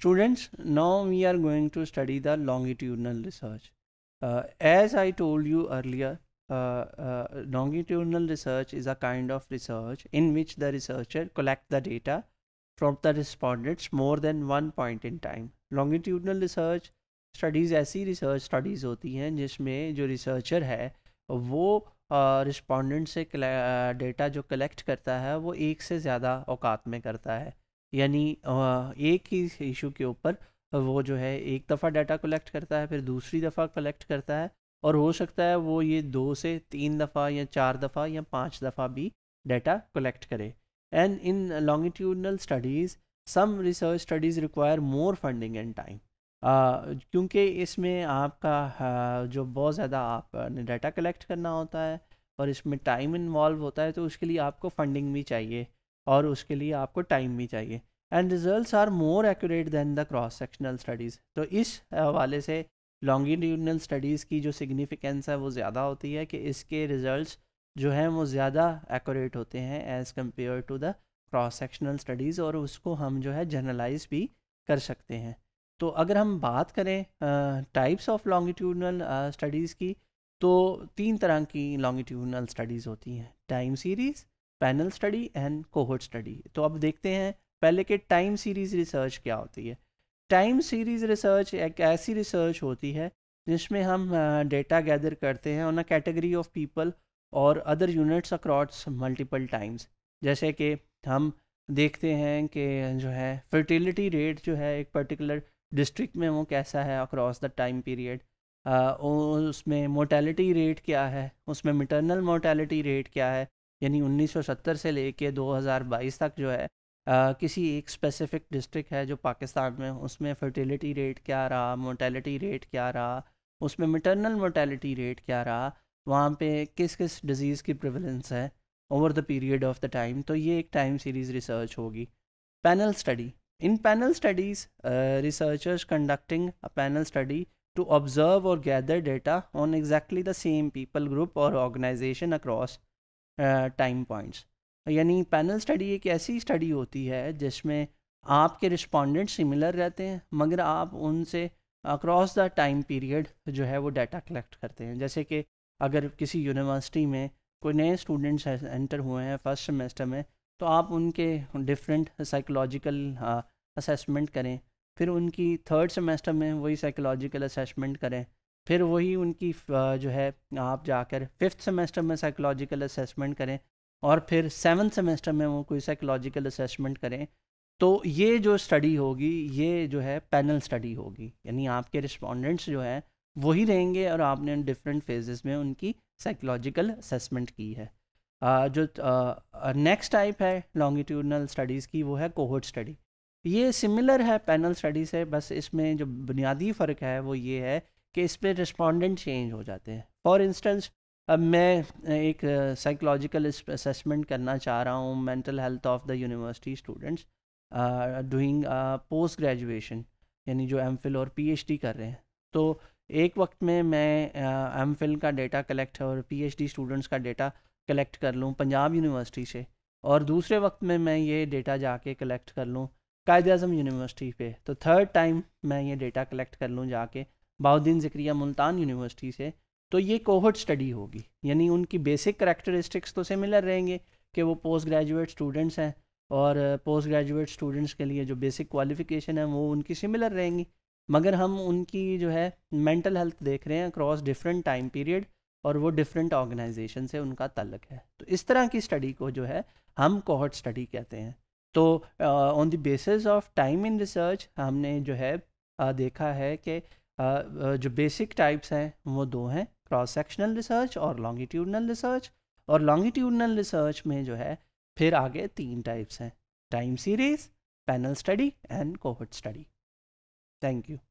Students, now we are going to study the longitudinal research. Uh, as I told you earlier, uh, uh, longitudinal research is a kind of research in which the researcher collect the data from the respondents more than one point in time. Longitudinal research studies ऐसी research studies होती हैं जिसमें जो researcher है वो respondent से data जो collect करता है वो एक से ज़्यादा औकात में करता है यानी एक ही इशू के ऊपर वो जो है एक दफ़ा डाटा कलेक्ट करता है फिर दूसरी दफ़ा कलेक्ट करता है और हो सकता है वो ये दो से तीन दफ़ा या चार दफ़ा या पाँच दफ़ा भी डाटा कलेक्ट करे and in longitudinal studies some research studies require more funding and time क्योंकि इसमें आपका uh, जो बहुत ज़्यादा आपने डाटा कलेक्ट करना होता है और इसमें टाइम इन्वॉल्व होता है तो उसके लिए आपको फंडिंग भी चाहिए और उसके लिए आपको टाइम भी चाहिए and result are more accurate than the cross sectional studies तो इस हवाले से लॉन्गिट्यूडनल स्टडीज़ की जो सिग्निफिकेंस है वो ज़्यादा होती है कि इसके रिज़ल्ट जो हैं वो ज़्यादा एक्यूरेट होते हैं as compare to the cross sectional studies और उसको हम जो है जनरलाइज भी कर सकते हैं तो अगर हम बात करें टाइप्स ऑफ लॉन्गिट्यूडनल स्टडीज़ की तो तीन तरह की लॉन्गिट्यूडनल स्टडीज़ होती हैं time series panel study and cohort study तो अब देखते हैं पहले के टाइम सीरीज़ रिसर्च क्या होती है टाइम सीरीज़ रिसर्च एक ऐसी रिसर्च होती है जिसमें हम डेटा गैदर करते हैं on a category of people और other units across multiple times जैसे कि हम देखते हैं कि जो है फर्टिलिटी रेट जो है एक पर्टिकुलर डिस्ट्रिक्ट में वो कैसा है अक्रॉस द टाइम पीरियड उसमें मोटेलिटी रेट क्या है उसमें मटर्नल मोटेलिटी रेट क्या है यानी 1970 से लेके 2022 तक जो है आ, किसी एक स्पेसिफिक डिस्ट्रिक्ट है जो पाकिस्तान में उसमें फर्टिलिटी रेट क्या रहा मोटेलिटी रेट क्या रहा उसमें मटर्नल मोटेलिटी रेट क्या रहा वहाँ पे किस किस डिज़ीज़ की प्रिवलेंस है over the period of the time तो ये एक टाइम सीरीज़ रिसर्च होगी panel study in panel studies researchers conducting a panel study to observe और gather data on exactly the same people group और organisation across time points यानी panel study एक ऐसी study होती है जिसमें आपके रिस्पोंडेंट सिमिलर रहते हैं मगर आप उनसे अक्रॉस द टाइम पीरियड जो है वो डाटा कलेक्ट करते हैं जैसे कि अगर किसी यूनिवर्सिटी में कोई नए स्टूडेंट्स एंटर हुए हैं फर्स्ट सेमेस्टर में तो आप उनके डिफरेंट साइकोलॉजिकल असेसमेंट करें फिर उनकी थर्ड सेमेस्टर में वही साइकोलॉजिकल असेसमेंट करें फिर वही उनकी जो है आप जाकर फिफ्थ सेमेस्टर में साइकोलॉजिकल असेसमेंट करें और फिर सेवन्थ सेमेस्टर में वो कोई साइकोलॉजिकल असेसमेंट करें तो ये जो स्टडी होगी ये जो है पैनल स्टडी होगी यानी आपके रिस्पोंडेंट्स जो हैं वही रहेंगे और आपने डिफरेंट फेजेस में उनकी साइकोलॉजिकल असेसमेंट की है आ, जो नेक्स्ट टाइप है लॉन्गिट्यूडनल स्टडीज़ की वो है कोहोट स्टडी ये सिमिलर है पैनल स्टडी से बस इसमें जो बुनियादी फ़र्क है वो ये है कि इस पर रिस्पॉन्डेंट चेंज हो जाते हैं फॉर इंस्टेंस अब मैं एक साइकोलॉजिकल असेसमेंट करना चाह रहा हूँ mental health of the university students doing post graduation यानी जो एम और पी कर रहे हैं तो एक वक्त में मैं एम uh, का डेटा कलेक्ट और पी स्टूडेंट्स का डेटा कलेक्ट कर लूँ पंजाब यूनिवर्सिटी से और दूसरे वक्त में मैं ये डेटा जाके कलेक्ट कर लूँ कायद अजम यूनिवर्सिटी पे तो थर्ड टाइम मैं ये डेटा कलेक्ट कर लूँ जाके बाउद्दीन ज़क्रिया मुल्तान यूनिवर्सिटी से तो ये कोहट स्टडी होगी यानी उनकी बेसिक करेक्टरिस्टिक्स तो सिमिलर रहेंगे कि वो पोस्ट ग्रेजुएट स्टूडेंट्स हैं और पोस्ट ग्रेजुएट स्टूडेंट्स के लिए जो बेसिक क्वालिफ़िकेशन है वो उनकी सिमिलर रहेंगी मगर हम उनकी जो है मेंटल हेल्थ देख रहे हैं अक्रॉस डिफरेंट टाइम पीरियड और वो डिफरेंट ऑर्गेनाइजेशन से उनका तलक है तो इस तरह की स्टडी को जो है हम कोहट स्टडी कहते हैं तो on the basis of time in research हमने जो है uh, देखा है कि जो बेसिक टाइप्स हैं वो दो हैं क्रॉस सेक्शनल रिसर्च और लॉन्गिट्यूडनल रिसर्च और लॉन्गिट्यूडनल रिसर्च में जो है फिर आगे तीन टाइप्स हैं time series panel study and cohort study thank you